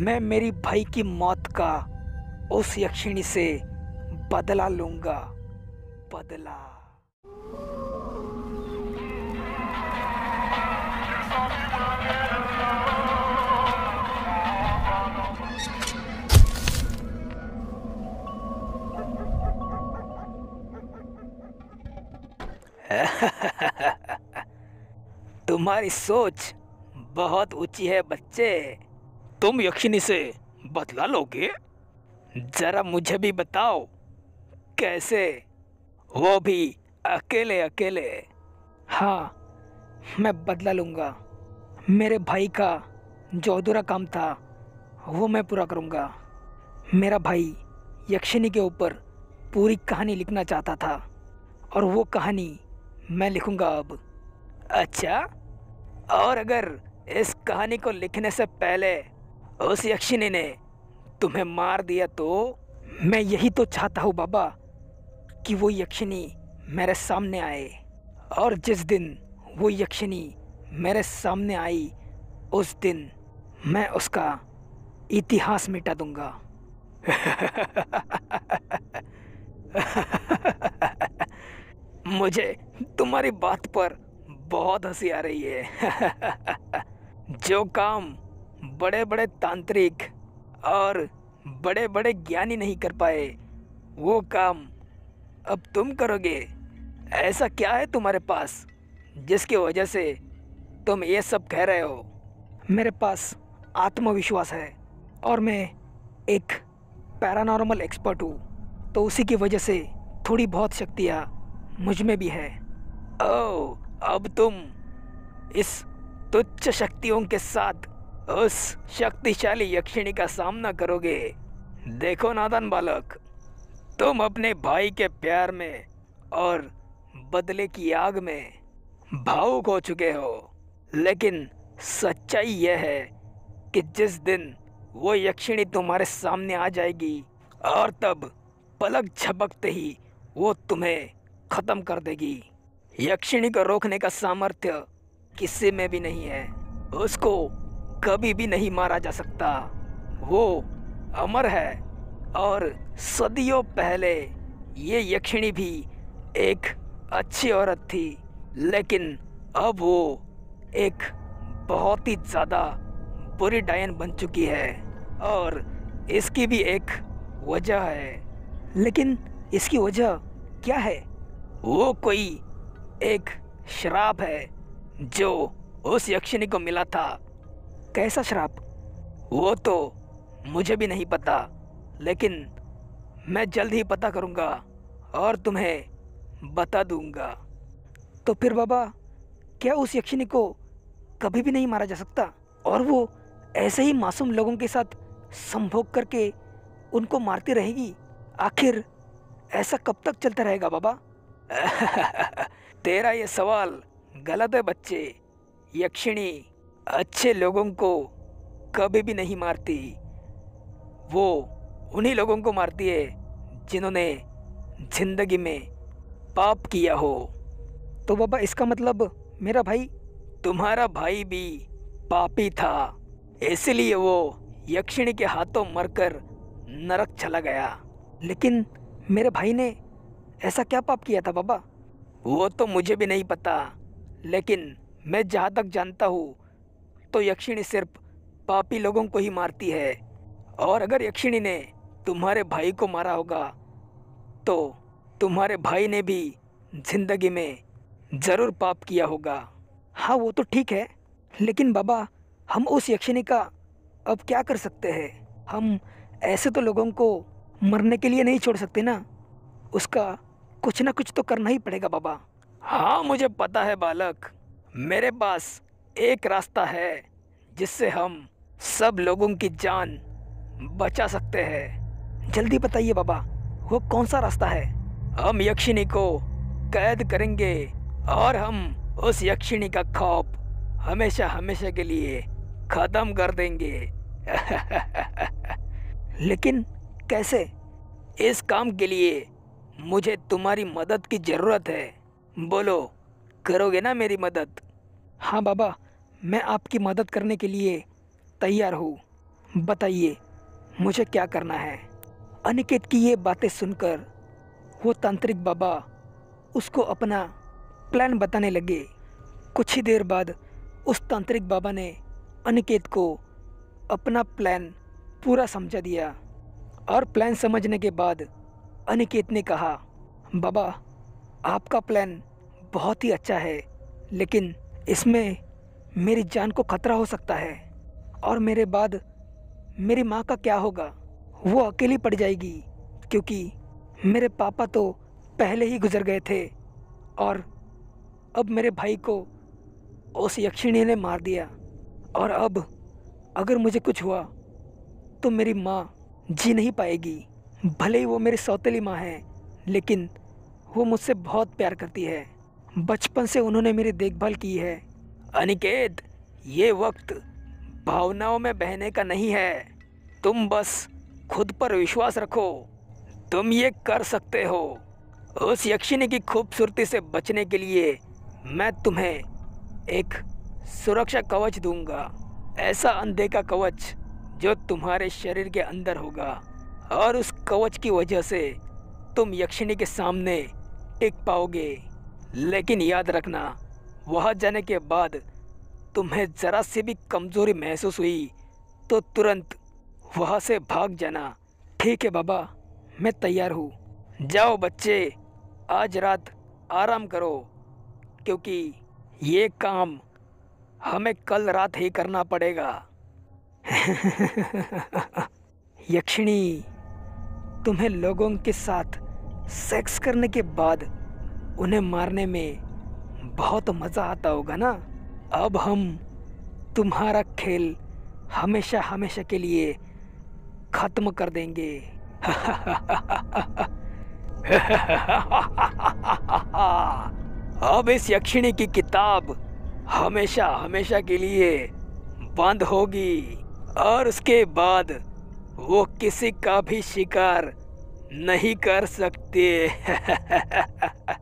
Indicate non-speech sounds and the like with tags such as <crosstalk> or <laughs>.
मैं मेरी भाई की मौत का उस यक्षिणी से बदला लूंगा बदला <laughs> तुम्हारी सोच बहुत ऊंची है बच्चे तुम यक्षिणी से बदला लोगे जरा मुझे भी बताओ कैसे वो भी अकेले अकेले हाँ मैं बदला लूँगा मेरे भाई का जो अधूरा काम था वो मैं पूरा करूँगा मेरा भाई यक्षिणी के ऊपर पूरी कहानी लिखना चाहता था और वो कहानी मैं लिखूँगा अब अच्छा और अगर इस कहानी को लिखने से पहले उस यक्षिनी ने तुम्हें मार दिया तो मैं यही तो चाहता हूँ बाबा कि वो यक्षिनी मेरे सामने आए और जिस दिन वो यक्षिनी मेरे सामने आई उस दिन मैं उसका इतिहास मिटा दूंगा <laughs> मुझे तुम्हारी बात पर बहुत हंसी आ रही है <laughs> जो काम बड़े बड़े तांत्रिक और बड़े बड़े ज्ञानी नहीं कर पाए वो काम अब तुम करोगे ऐसा क्या है तुम्हारे पास जिसकी वजह से तुम ये सब कह रहे हो मेरे पास आत्मविश्वास है और मैं एक पैरानॉर्मल एक्सपर्ट हूँ तो उसी की वजह से थोड़ी बहुत शक्तियाँ मुझ में भी है ओ अब तुम इस तुच्छ शक्तियों के साथ उस शक्तिशाली यक्षिणी का सामना करोगे देखो नादन बालक तुम अपने भाई के प्यार में और बदले की आग में भावुक हो चुके हो लेकिन सच्चाई यह है कि जिस दिन वो यक्षिणी तुम्हारे सामने आ जाएगी और तब पलक झपकते ही वो तुम्हें ख़त्म कर देगी यक्षिणी को रोकने का सामर्थ्य किसी में भी नहीं है उसको कभी भी नहीं मारा जा सकता वो अमर है और सदियों पहले ये यक्षिणी भी एक अच्छी औरत थी लेकिन अब वो एक बहुत ही ज़्यादा बुरी डायन बन चुकी है और इसकी भी एक वजह है लेकिन इसकी वजह क्या है वो कोई एक शराब है जो उस यक्षिणी को मिला था कैसा श्राप वो तो मुझे भी नहीं पता लेकिन मैं जल्द ही पता करूंगा और तुम्हें बता दूंगा तो फिर बाबा क्या उस यक्षिणी को कभी भी नहीं मारा जा सकता और वो ऐसे ही मासूम लोगों के साथ संभोग करके उनको मारती रहेगी आखिर ऐसा कब तक चलता रहेगा बाबा <laughs> तेरा ये सवाल गलत है बच्चे यक्षिणी अच्छे लोगों को कभी भी नहीं मारती वो उन्हीं लोगों को मारती है जिन्होंने ज़िंदगी में पाप किया हो तो बाबा इसका मतलब मेरा भाई तुम्हारा भाई भी पापी था इसलिए वो यक्षिणी के हाथों मरकर नरक चला गया लेकिन मेरे भाई ने ऐसा क्या पाप किया था बाबा वो तो मुझे भी नहीं पता लेकिन मैं जहाँ तक जानता हूँ तो यक्षिणी सिर्फ पापी लोगों को ही मारती है और अगर यक्षिणी ने तुम्हारे भाई को मारा होगा तो तुम्हारे भाई ने भी जिंदगी में ज़रूर पाप किया होगा हाँ वो तो ठीक है लेकिन बाबा हम उस यक्षिणी का अब क्या कर सकते हैं हम ऐसे तो लोगों को मरने के लिए नहीं छोड़ सकते ना उसका कुछ ना कुछ तो करना ही पड़ेगा बाबा हाँ मुझे पता है बालक मेरे पास एक रास्ता है जिससे हम सब लोगों की जान बचा सकते हैं जल्दी बताइए बाबा वो कौन सा रास्ता है हम यक्षिणी को कैद करेंगे और हम उस यक्षिणी का खौफ हमेशा हमेशा के लिए खत्म कर देंगे <laughs> लेकिन कैसे इस काम के लिए मुझे तुम्हारी मदद की ज़रूरत है बोलो करोगे ना मेरी मदद हाँ बाबा मैं आपकी मदद करने के लिए तैयार हूँ बताइए मुझे क्या करना है अनिकेत की ये बातें सुनकर वो तांत्रिक बाबा उसको अपना प्लान बताने लगे कुछ ही देर बाद उस तांत्रिक बाबा ने अनिकेत को अपना प्लान पूरा समझा दिया और प्लान समझने के बाद अनिकेत ने कहा बाबा आपका प्लान बहुत ही अच्छा है लेकिन इसमें मेरी जान को खतरा हो सकता है और मेरे बाद मेरी माँ का क्या होगा वो अकेली पड़ जाएगी क्योंकि मेरे पापा तो पहले ही गुजर गए थे और अब मेरे भाई को उस यक्षिणी ने मार दिया और अब अगर मुझे कुछ हुआ तो मेरी माँ जी नहीं पाएगी भले ही वो मेरी सौतेली माँ है लेकिन वो मुझसे बहुत प्यार करती है बचपन से उन्होंने मेरी देखभाल की है अनिकेत ये वक्त भावनाओं में बहने का नहीं है तुम बस खुद पर विश्वास रखो तुम ये कर सकते हो उस यक्षिणी की खूबसूरती से बचने के लिए मैं तुम्हें एक सुरक्षा कवच दूंगा ऐसा अंधे का कवच जो तुम्हारे शरीर के अंदर होगा और उस कवच की वजह से तुम यक्षिणी के सामने टिक पाओगे लेकिन याद रखना वहाँ जाने के बाद तुम्हें ज़रा सी भी कमज़ोरी महसूस हुई तो तुरंत वहाँ से भाग जाना ठीक है बाबा मैं तैयार हूँ जाओ बच्चे आज रात आराम करो क्योंकि ये काम हमें कल रात ही करना पड़ेगा <laughs> यक्षिणी तुम्हें लोगों के साथ सेक्स करने के बाद उन्हें मारने में बहुत मज़ा आता होगा ना अब हम तुम्हारा खेल हमेशा हमेशा के लिए ख़त्म कर देंगे <laughs> अब इस यक्षिणी की किताब हमेशा हमेशा के लिए बंद होगी और उसके बाद वो किसी का भी शिकार नहीं कर सकते <laughs>